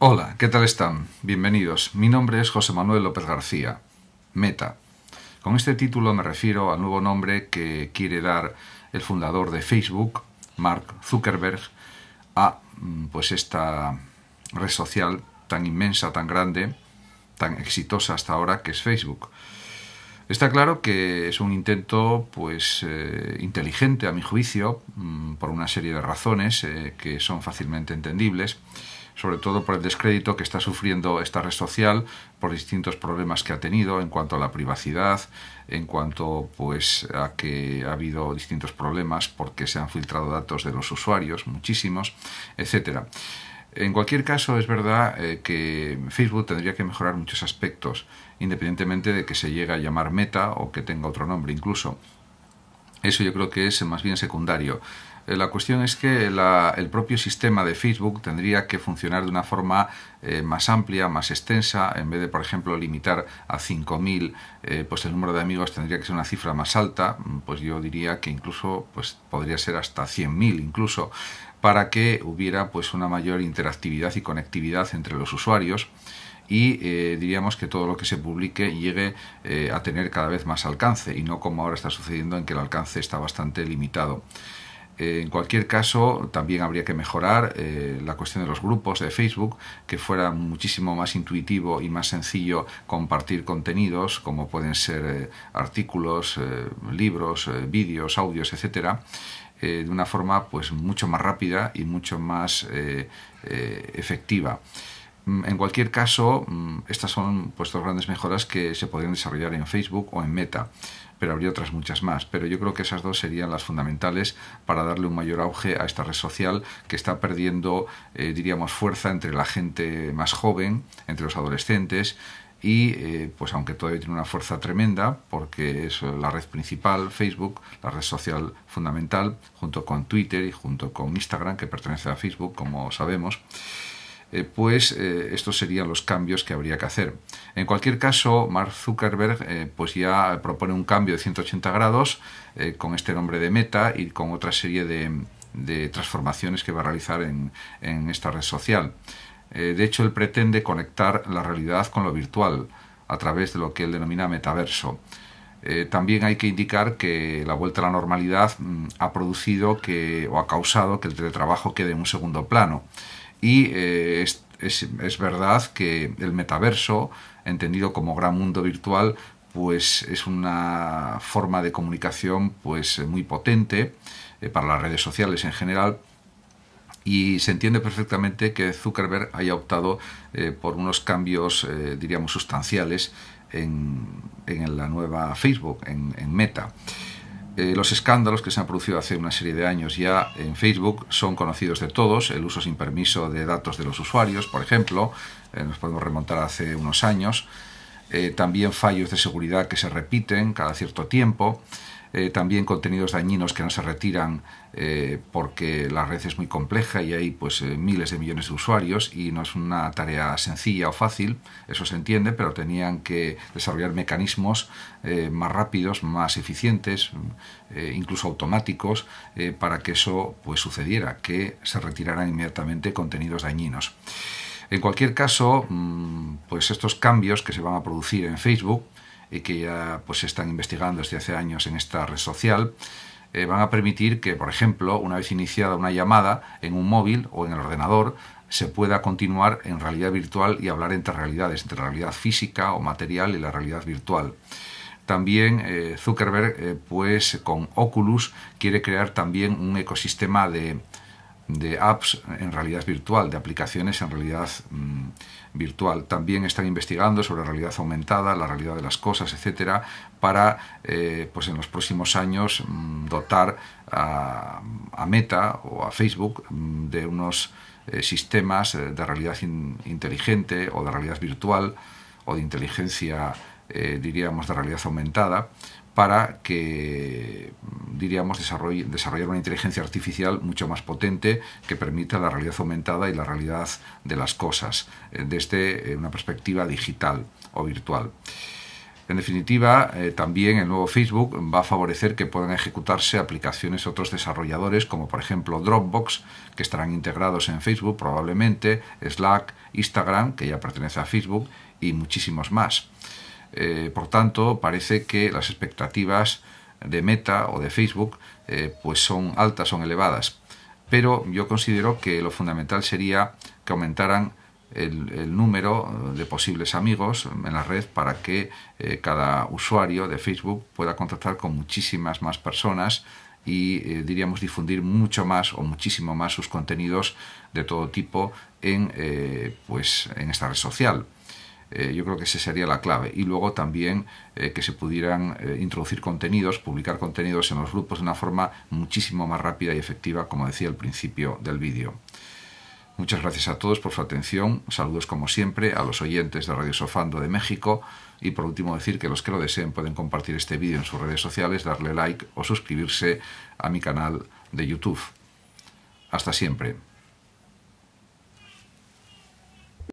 Hola, ¿qué tal están? Bienvenidos. Mi nombre es José Manuel López García. Meta. Con este título me refiero al nuevo nombre que quiere dar el fundador de Facebook, Mark Zuckerberg, a mm, pues esta red social tan inmensa, tan grande, tan exitosa hasta ahora que es Facebook. Está claro que es un intento, pues, eh, inteligente a mi juicio, mm, por una serie de razones eh, que son fácilmente entendibles sobre todo por el descrédito que está sufriendo esta red social, por distintos problemas que ha tenido en cuanto a la privacidad, en cuanto pues a que ha habido distintos problemas porque se han filtrado datos de los usuarios, muchísimos, etcétera. En cualquier caso, es verdad eh, que Facebook tendría que mejorar muchos aspectos, independientemente de que se llegue a llamar Meta o que tenga otro nombre incluso. Eso yo creo que es más bien secundario. Eh, la cuestión es que el propio sistema de Facebook tendría que funcionar de una forma eh, más amplia, más extensa, en vez de, por ejemplo, limitar a 5.000, mil eh, pues el número de amigos tendría que ser una cifra más alta, mm, pues yo diría que incluso pues podría ser hasta 100.000 incluso, para que hubiera pues una mayor interactividad y conectividad entre los usuarios y eh, diríamos que todo lo que se publique llegue eh, a tener cada vez más alcance y no como ahora está sucediendo en que el alcance está bastante limitado. Eh, en cualquier caso, también habría que mejorar la cuestión de los grupos de Facebook, que fuera muchísimo más intuitivo y más sencillo compartir contenidos, como pueden ser artículos, libros, vídeos, audios, etcétera, de una forma pues mucho más rápida y mucho más efectiva. Mm, en cualquier caso, mm, estas son pues, dos grandes mejoras que se podrían desarrollar en Facebook o en Meta, pero habría otras muchas más. Pero yo creo que esas dos serían las fundamentales para darle un mayor auge a esta red social que está perdiendo, eh, diríamos, fuerza entre la gente más joven, entre los adolescentes, y eh, pues aunque todavía tiene una fuerza tremenda porque es la red principal Facebook la red social fundamental junto con Twitter y junto con Instagram que pertenece a Facebook como sabemos eh, pues eh, estos serían los cambios que habría que hacer. En cualquier caso, Mark Zuckerberg eh, pues ya propone un cambio de 180 grados con este nombre de Meta y con otra serie de, transformaciones que va a realizar en, esta red social. de hecho, él pretende conectar la realidad con lo virtual a través de lo que él denomina metaverso. también hay que indicar que la vuelta a la normalidad mm, ha producido que, o ha causado que el teletrabajo quede en un segundo plano y eh, es, verdad que el metaverso, entendido como gran mundo virtual, pues es una forma de comunicación pues eh, muy potente eh, para las redes sociales en general y se entiende perfectamente que Zuckerberg haya optado por unos cambios diríamos sustanciales en, la nueva Facebook, en Meta. Eh, los escándalos que se han producido hace una serie de años ya en Facebook son conocidos de todos, el uso sin permiso de datos de los usuarios, por ejemplo, eh, nos podemos remontar hace unos años, eh, también fallos de seguridad que se repiten cada cierto tiempo, eh, también contenidos dañinos que no se retiran eh, porque la red es muy compleja y hay pues miles de millones de usuarios y no es una tarea sencilla o fácil, eso se entiende, pero tenían que desarrollar mecanismos más rápidos, más eficientes, incluso automáticos, para que eso pues sucediera, que se retiraran inmediatamente contenidos dañinos. En cualquier caso, mm, pues estos cambios que se van a producir en Facebook y que ya pues, se están investigando desde hace años en esta red social, eh, van a permitir que, por ejemplo, una vez iniciada una llamada en un móvil o en el ordenador, se pueda continuar en realidad virtual y hablar entre realidades, entre realidad física o material y la realidad virtual. También eh, Zuckerberg, eh, pues con Oculus, quiere crear también un ecosistema de, de apps en realidad virtual, de aplicaciones en realidad mm, virtual. También están investigando sobre realidad aumentada, la realidad de las cosas, etcétera, para eh, pues en los próximos años mm, dotar a, Meta o a Facebook mm, de unos eh, sistemas eh, de realidad inteligente o de realidad virtual o de inteligencia, diríamos, de realidad aumentada, para que, diríamos, desarrollar una inteligencia artificial mucho más potente que permita la realidad aumentada y la realidad de las cosas eh, desde eh, una perspectiva digital o virtual. En definitiva, eh, también el nuevo Facebook va a favorecer que puedan ejecutarse aplicaciones de otros desarrolladores, como por ejemplo Dropbox, que estarán integrados en Facebook probablemente, Slack, Instagram, que ya pertenece a Facebook, y muchísimos más. Eh, por tanto, parece que las expectativas de Meta o de Facebook eh, pues son altas, son elevadas. Pero yo considero que lo fundamental sería que aumentaran el, número de posibles amigos en la red para que eh, cada usuario de Facebook pueda contactar con muchísimas más personas y diríamos difundir mucho más o muchísimo más sus contenidos de todo tipo en, pues, en esta red social. Eh, yo creo que esa sería la clave. Y luego también eh, que se pudieran eh, introducir contenidos, publicar contenidos en los grupos de una forma muchísimo más rápida y efectiva, como decía al principio del vídeo. Muchas gracias a todos por su atención. Saludos como siempre a los oyentes de Radio Sofando de México. Y por último decir que los que lo deseen pueden compartir este vídeo en sus redes sociales, darle like o suscribirse a mi canal de YouTube. Hasta siempre.